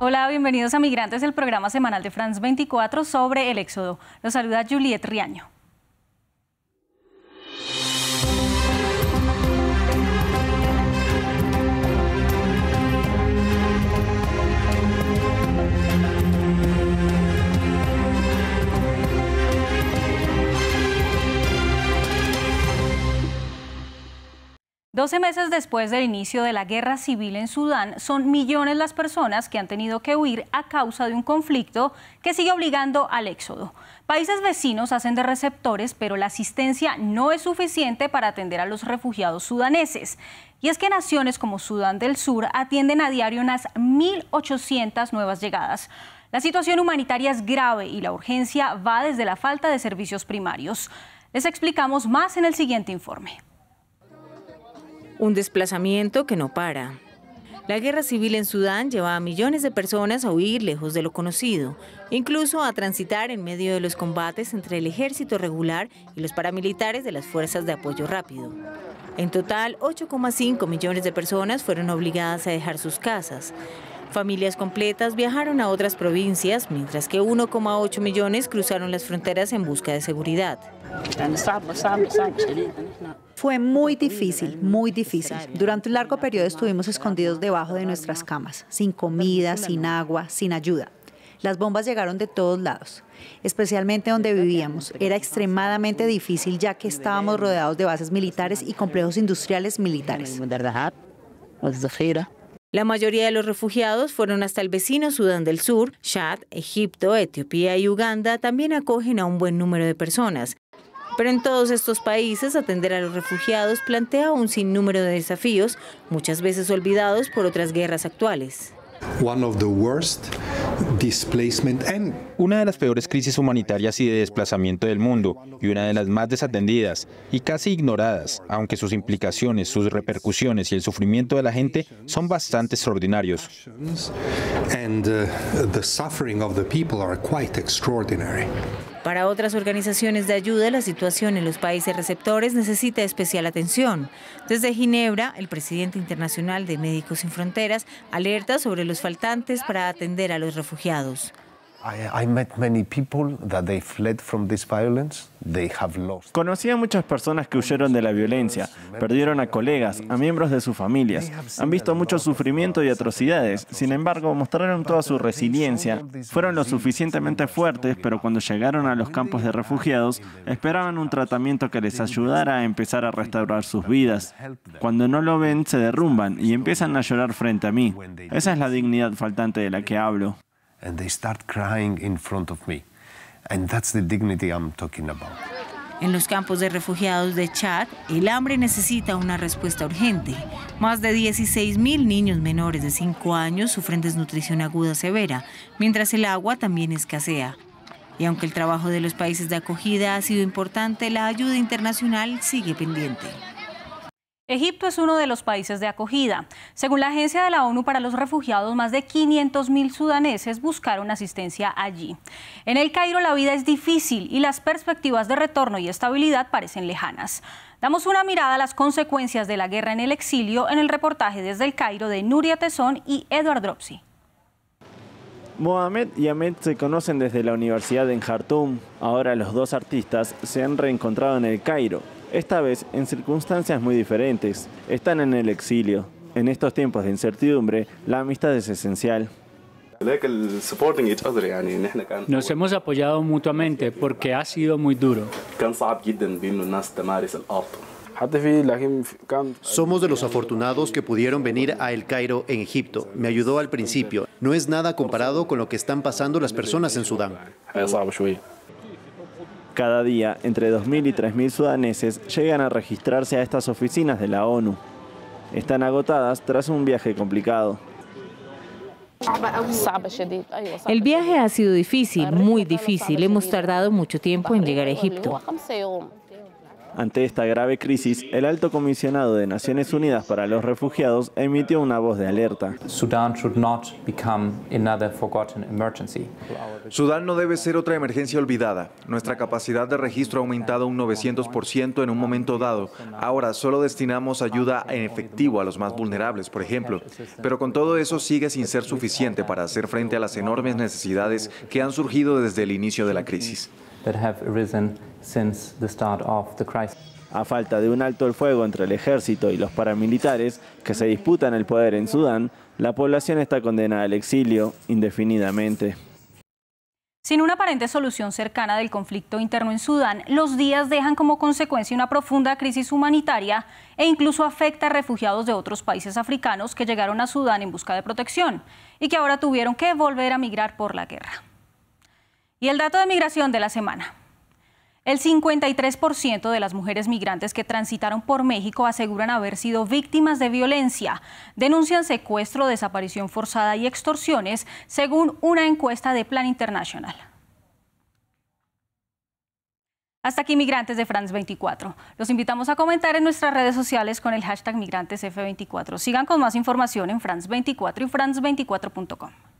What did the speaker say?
Hola, bienvenidos a Migrantes, el programa semanal de France 24 sobre el éxodo. Los saluda Juliet Riaño. Doce meses después del inicio de la guerra civil en Sudán, son millones las personas que han tenido que huir a causa de un conflicto que sigue obligando al éxodo. Países vecinos hacen de receptores, pero la asistencia no es suficiente para atender a los refugiados sudaneses. Y es que naciones como Sudán del Sur atienden a diario unas 1.800 nuevas llegadas. La situación humanitaria es grave y la urgencia va desde la falta de servicios primarios. Les explicamos más en el siguiente informe. Un desplazamiento que no para. La guerra civil en Sudán lleva a millones de personas a huir lejos de lo conocido, incluso a transitar en medio de los combates entre el ejército regular y los paramilitares de las fuerzas de apoyo rápido. En total, 8,5 millones de personas fueron obligadas a dejar sus casas. Familias completas viajaron a otras provincias, mientras que 1,8 millones cruzaron las fronteras en busca de seguridad. Fue muy difícil, muy difícil. Durante un largo periodo estuvimos escondidos debajo de nuestras camas, sin comida, sin agua, sin ayuda. Las bombas llegaron de todos lados, especialmente donde vivíamos. Era extremadamente difícil ya que estábamos rodeados de bases militares y complejos industriales militares. La mayoría de los refugiados fueron hasta el vecino Sudán del Sur, Chad, Egipto, Etiopía y Uganda también acogen a un buen número de personas. Pero en todos estos países atender a los refugiados plantea un sinnúmero de desafíos, muchas veces olvidados por otras guerras actuales. Una de las peores crisis humanitarias y de desplazamiento del mundo y una de las más desatendidas y casi ignoradas, aunque sus implicaciones, sus repercusiones y el sufrimiento de la gente son bastante extraordinarios. Para otras organizaciones de ayuda, la situación en los países receptores necesita especial atención. Desde Ginebra, el presidente internacional de Médicos Sin Fronteras alerta sobre los faltantes para atender a los refugiados. Conocí a muchas personas que huyeron de la violencia, perdieron a colegas, a miembros de sus familias, han visto mucho sufrimiento y atrocidades, sin embargo mostraron toda su resiliencia, fueron lo suficientemente fuertes, pero cuando llegaron a los campos de refugiados esperaban un tratamiento que les ayudara a empezar a restaurar sus vidas. Cuando no lo ven se derrumban y empiezan a llorar frente a mí. Esa es la dignidad faltante de la que hablo and they start crying in front of me. And that's the dignity I'm talking about. En los campos de refugiados de Chad, el hambre necesita una respuesta urgente. Más de 16.000 niños menores de 5 años sufren desnutrición aguda severa, mientras el agua también escasea. Y aunque el trabajo de los países de acogida ha sido importante, la ayuda internacional sigue pendiente. Egipto es uno de los países de acogida. Según la Agencia de la ONU para los Refugiados, más de 500.000 sudaneses buscaron asistencia allí. En el Cairo la vida es difícil y las perspectivas de retorno y estabilidad parecen lejanas. Damos una mirada a las consecuencias de la guerra en el exilio en el reportaje desde el Cairo de Nuria Tesón y Edward Dropsy. Mohamed y Ahmed se conocen desde la universidad en Jartum. Ahora los dos artistas se han reencontrado en el Cairo, esta vez en circunstancias muy diferentes. Están en el exilio. En estos tiempos de incertidumbre, la amistad es esencial. Nos hemos apoyado mutuamente porque ha sido muy duro. Somos de los afortunados que pudieron venir a El Cairo en Egipto. Me ayudó al principio. No es nada comparado con lo que están pasando las personas en Sudán. Cada día, entre 2.000 y 3.000 sudaneses llegan a registrarse a estas oficinas de la ONU. Están agotadas tras un viaje complicado. El viaje ha sido difícil, muy difícil. Hemos tardado mucho tiempo en llegar a Egipto. Ante esta grave crisis, el alto comisionado de Naciones Unidas para los Refugiados emitió una voz de alerta. Sudán no debe ser otra emergencia olvidada. Nuestra capacidad de registro ha aumentado un 900% en un momento dado. Ahora solo destinamos ayuda en efectivo a los más vulnerables, por ejemplo. Pero con todo eso sigue sin ser suficiente para hacer frente a las enormes necesidades que han surgido desde el inicio de la crisis that have arisen since the start of the crisis. A falta de un alto el fuego entre el ejército y los paramilitares que se disputan el poder en Sudán, la población está condenada al exilio indefinidamente. Sin una aparente solución cercana del conflicto interno en Sudán, los días dejan como consecuencia una profunda crisis humanitaria e incluso afecta a refugiados de otros países africanos que llegaron a Sudán en busca de protección y que ahora tuvieron que volver a migrar por la guerra. Y el dato de migración de la semana. El 53% de las mujeres migrantes que transitaron por México aseguran haber sido víctimas de violencia. Denuncian secuestro, desaparición forzada y extorsiones, según una encuesta de Plan Internacional. Hasta aquí Migrantes de France 24. Los invitamos a comentar en nuestras redes sociales con el hashtag MigrantesF24. Sigan con más información en France24 y France24.com.